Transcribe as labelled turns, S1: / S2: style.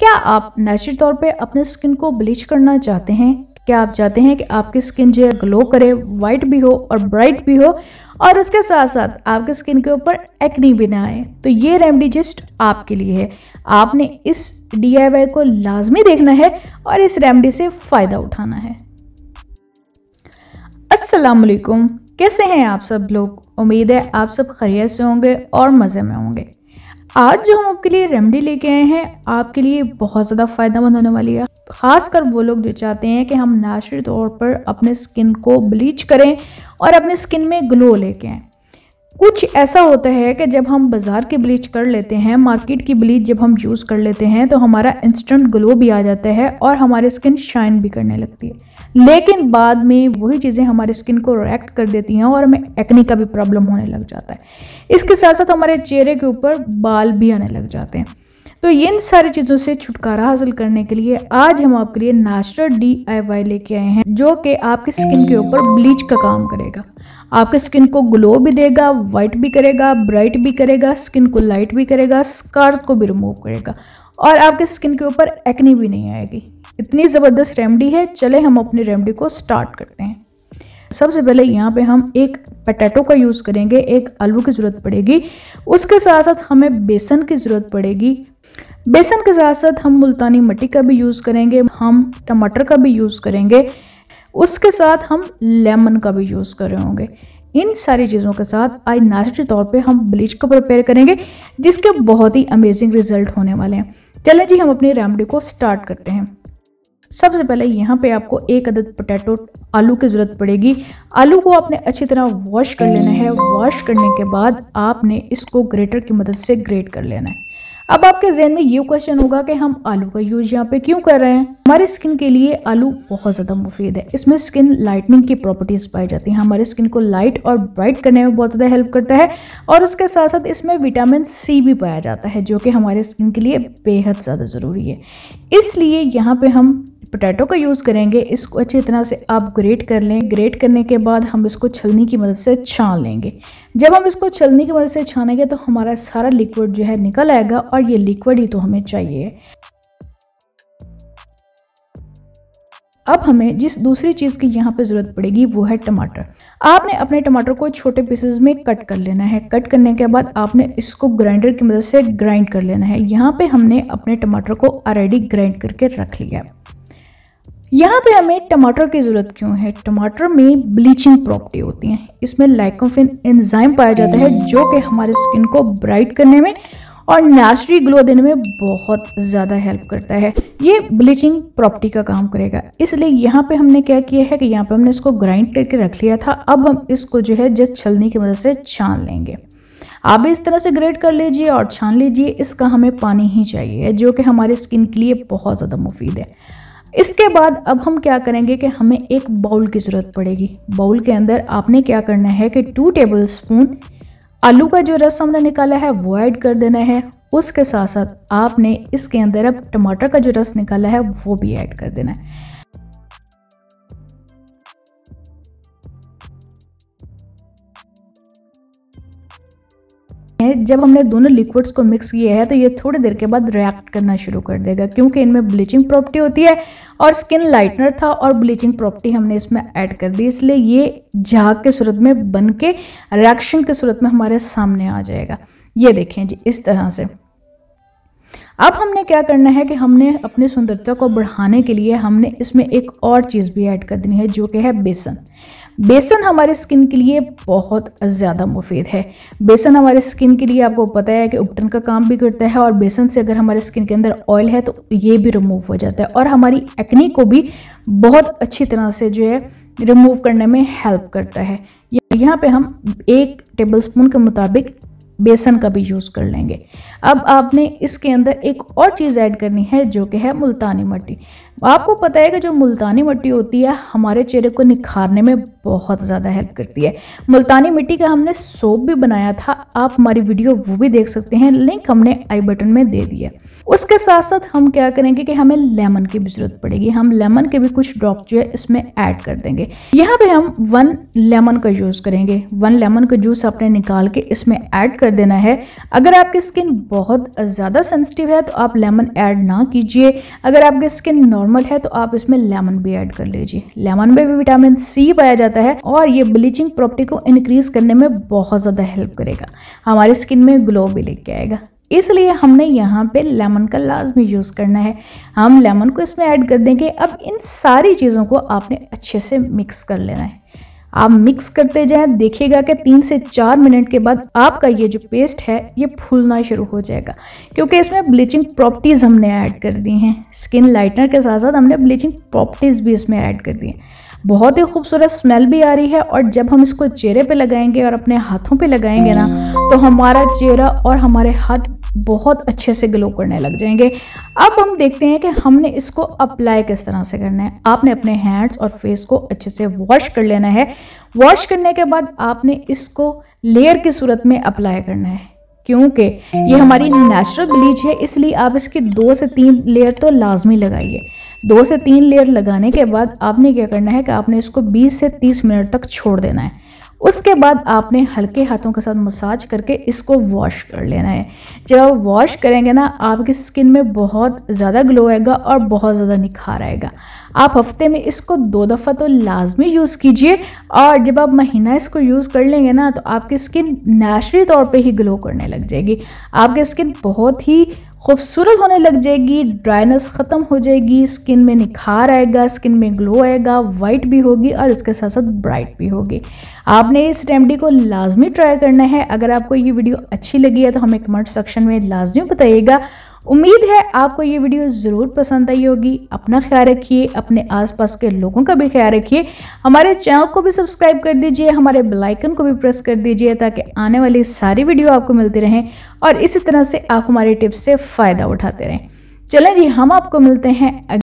S1: क्या आप नेचुरल तौर पे अपने स्किन को ब्लीच करना चाहते हैं क्या आप चाहते हैं कि आपकी स्किन जो है ग्लो करे वाइट भी हो और ब्राइट भी हो और उसके साथ साथ आपके स्किन के ऊपर एक्नी भी ना आए तो ये रेमडी जस्ट आपके लिए है आपने इस डी को लाजमी देखना है और इस रेमडी से फ़ायदा उठाना है असलकुम कैसे हैं आप सब लोग उम्मीद है आप सब खरीय से होंगे और मज़े में होंगे आज जो हम आपके लिए रेमेडी लेके आए हैं आपके लिए बहुत ज़्यादा फ़ायदेमंद होने वाली है ख़ासकर वो लोग जो चाहते हैं कि हम नेचुरल तौर पर अपने स्किन को ब्लीच करें और अपने स्किन में ग्लो लेके आए कुछ ऐसा होता है कि जब हम बाज़ार की ब्लीच कर लेते हैं मार्केट की ब्लीच जब हम यूज़ कर लेते हैं तो हमारा इंस्टेंट ग्लो भी आ जाता है और हमारी स्किन शाइन भी करने लगती है लेकिन बाद में वही चीज़ें हमारी स्किन को रिएक्ट कर देती हैं और हमें एक्ने का भी प्रॉब्लम होने लग जाता है इसके साथ साथ हमारे चेहरे के ऊपर बाल भी आने लग जाते हैं तो इन सारी चीज़ों से छुटकारा हासिल करने के लिए आज हम आपके लिए नेचुरल डी आई वाई लेके आए हैं जो कि आपकी स्किन के ऊपर ब्लीच का काम करेगा आपके स्किन को ग्लो भी देगा वाइट भी करेगा ब्राइट भी करेगा स्किन को लाइट भी करेगा स्कार्स को भी रिमूव करेगा और आपके स्किन के ऊपर एक्ने भी नहीं आएगी इतनी ज़बरदस्त रेमडी है चले हम अपनी रेमडी को स्टार्ट करते हैं सबसे पहले यहाँ पे हम एक पटेटो का यूज़ करेंगे एक आलू की ज़रूरत पड़ेगी उसके साथ साथ हमें बेसन की ज़रूरत पड़ेगी बेसन के साथ साथ हम मुल्तानी मिट्टी का भी यूज़ करेंगे हम टमाटर का भी यूज़ करेंगे उसके साथ हम लेमन का भी यूज़ कर रहे होंगे इन सारी चीज़ों के साथ आज नाश्ते तौर पे हम ब्लीच को प्रिपेयर करेंगे जिसके बहुत ही अमेजिंग रिजल्ट होने वाले हैं चले जी हम अपनी रेमडी को स्टार्ट करते हैं सबसे पहले यहाँ पे आपको एक अदद पोटैटो आलू की ज़रूरत पड़ेगी आलू को आपने अच्छी तरह वॉश कर लेना है वॉश करने के बाद आपने इसको ग्रेटर की मदद से ग्रेट कर लेना है अब आपके जहन में ये क्वेश्चन होगा कि हम आलू का यूज यहाँ पे क्यों कर रहे हैं हमारे स्किन के लिए आलू बहुत ज़्यादा मुफीद है इसमें स्किन लाइटनिंग की प्रॉपर्टीज़ पाई जाती हैं हमारे स्किन को लाइट और ब्राइट करने में बहुत ज़्यादा हेल्प करता है और उसके साथ साथ इसमें विटामिन सी भी पाया जाता है जो कि हमारे स्किन के लिए बेहद ज़्यादा ज़रूरी है इसलिए यहाँ पर हम पोटैटो का यूज़ करेंगे इसको अच्छी तरह से आप ग्रेट कर लें ग्रेट करने के बाद हम इसको छलनी की मदद से छान लेंगे जब हम इसको छलनी की मदद से छानेंगे तो हमारा सारा लिक्विड जो है निकल आएगा और ये लिक्विड ही तो हमें चाहिए अब हमें जिस दूसरी चीज़ की यहाँ पे ज़रूरत पड़ेगी वो है टमाटर आपने अपने टमाटर को छोटे पीसेस में कट कर लेना है कट करने के बाद आपने इसको ग्राइंडर की मदद से ग्राइंड कर लेना है यहाँ पे हमने अपने टमाटर को ऑलरेडी ग्राइंड करके रख लिया है यहाँ पे हमें टमाटर की ज़रूरत क्यों है टमाटर में ब्लीचिंग प्रॉपर्टी होती है इसमें लाइकोफिन एंजाइम पाया जाता है जो कि हमारे स्किन को ब्राइट करने में और नेचुरली ग्लो देने में बहुत ज़्यादा हेल्प करता है ये ब्लीचिंग प्रॉपर्टी का काम करेगा इसलिए यहाँ पे हमने क्या किया है कि यहाँ पे हमने इसको ग्राइंड करके रख लिया था अब हम इसको जो है जस्ट छलनी की मदद से छान लेंगे आप भी इस तरह से ग्रेट कर लीजिए और छान लीजिए इसका हमें पानी ही चाहिए जो कि हमारे स्किन के लिए बहुत ज़्यादा मुफीद है इसके बाद अब हम क्या करेंगे कि हमें एक बाउल की ज़रूरत पड़ेगी बाउल के अंदर आपने क्या करना है कि टू टेबल स्पून आलू का जो रस हमने निकाला है वो ऐड कर देना है उसके साथ साथ आपने इसके अंदर अब टमाटर का जो रस निकाला है वो भी ऐड कर देना है हैं जब हमने दोनों लिक्विड्स को मिक्स किया है तो ये थोड़ी देर के बाद रिएक्ट करना शुरू कर देगा क्योंकि इनमें ब्लीचिंग प्रॉपर्टी होती है और स्किन लाइटनर था और ब्लीचिंग प्रॉपर्टी हमने इसमें ऐड कर दी इसलिए ये झाग के सूरत में बन के रिएक्शन के सूरत में हमारे सामने आ जाएगा ये देखें जी इस तरह से अब हमने क्या करना है कि हमने अपनी सुंदरता को बढ़ाने के लिए हमने इसमें एक और चीज़ भी ऐड कर देनी है जो कि है बेसन बेसन हमारे स्किन के लिए बहुत ज़्यादा मुफीद है बेसन हमारे स्किन के लिए आपको पता है कि उपटन का काम भी करता है और बेसन से अगर हमारे स्किन के अंदर ऑयल है तो ये भी रिमूव हो जाता है और हमारी एक्नी को भी बहुत अच्छी तरह से जो है रिमूव करने में हेल्प करता है यहाँ पे हम एक टेबलस्पून के मुताबिक बेसन का भी यूज़ कर लेंगे अब आपने इसके अंदर एक और चीज़ ऐड करनी है जो कि है मुल्तानी मट्टी आपको पता है कि जो मुल्तानी मिट्टी होती है हमारे चेहरे को निखारने में बहुत ज़्यादा हेल्प करती है मुल्तानी मिट्टी का हमने सोप भी बनाया था आप हमारी वीडियो वो भी देख सकते हैं लिंक हमने आई बटन में दे दिया उसके साथ साथ हम क्या करेंगे कि हमें लेमन की भी ज़रूरत पड़ेगी हम लेमन के भी कुछ ड्रॉप जो है इसमें ऐड कर देंगे यहाँ पर हम वन लेमन का यूज़ करेंगे वन लेमन का जूस आपने निकाल के इसमें ऐड कर देना है अगर आपकी स्किन बहुत ज़्यादा सेंसिटिव है तो आप लेमन ऐड ना कीजिए अगर आपकी स्किन नॉर्मल है तो आप इसमें लेमन भी ऐड कर लीजिए लेमन में भी विटामिन सी पाया जाता है और ये ब्लीचिंग प्रॉपर्टी को इनक्रीज करने में बहुत ज़्यादा हेल्प करेगा हमारी स्किन में ग्लो भी लेके आएगा इसलिए हमने यहाँ पे लेमन का लाजमी यूज़ करना है हम लेमन को इसमें ऐड कर देंगे अब इन सारी चीज़ों को आपने अच्छे से मिक्स कर लेना है आप मिक्स करते जाएं देखिएगा कि तीन से चार मिनट के बाद आपका ये जो पेस्ट है ये फूलना शुरू हो जाएगा क्योंकि इसमें ब्लीचिंग प्रॉपर्टीज़ हमने ऐड कर दी हैं स्किन लाइटनर के साथ साथ हमने ब्लीचिंग प्रॉपर्टीज़ भी इसमें ऐड कर दी हैं बहुत ही खूबसूरत स्मेल भी आ रही है और जब हम इसको चेहरे पे लगाएंगे और अपने हाथों पे लगाएंगे ना तो हमारा चेहरा और हमारे हाथ बहुत अच्छे से ग्लो करने लग जाएंगे अब हम देखते हैं कि हमने इसको अप्लाई किस तरह से करना है आपने अपने हैंड्स और फेस को अच्छे से वॉश कर लेना है वॉश करने के बाद आपने इसको लेयर की सूरत में अप्लाई करना है क्योंकि ये हमारी नेचुरल ब्लीच है इसलिए आप इसकी दो से तीन लेयर तो लाजमी लगाइए दो से तीन लेयर लगाने के बाद आपने क्या करना है कि आपने इसको 20 से 30 मिनट तक छोड़ देना है उसके बाद आपने हल्के हाथों के साथ मसाज करके इसको वॉश कर लेना है जब आप वॉश करेंगे ना आपकी स्किन में बहुत ज़्यादा ग्लो आएगा और बहुत ज़्यादा निखार आएगा आप हफ्ते में इसको दो दफ़ा तो लाजमी यूज़ कीजिए और जब आप महीना इसको यूज़ कर लेंगे ना तो आपकी स्किन नेचुरली तौर पे ही ग्लो करने लग जाएगी आपकी स्किन बहुत ही खूबसूरत होने लग जाएगी ड्राइनेस ख़त्म हो जाएगी स्किन में निखार आएगा स्किन में ग्लो आएगा वाइट भी होगी और इसके साथ साथ ब्राइट भी होगी आपने इस रेमडी को लाजमी ट्राई करना है अगर आपको ये वीडियो अच्छी लगी है तो हमें कमेंट सेक्शन में लाजमी बताइएगा उम्मीद है आपको ये वीडियो ज़रूर पसंद आई होगी अपना ख्याल रखिए अपने आसपास के लोगों का भी ख्याल रखिए हमारे चैनल को भी सब्सक्राइब कर दीजिए हमारे बेलाइकन को भी प्रेस कर दीजिए ताकि आने वाली सारी वीडियो आपको मिलती रहें और इसी तरह से आप हमारे टिप्स से फ़ायदा उठाते रहें चलें जी हम आपको मिलते हैं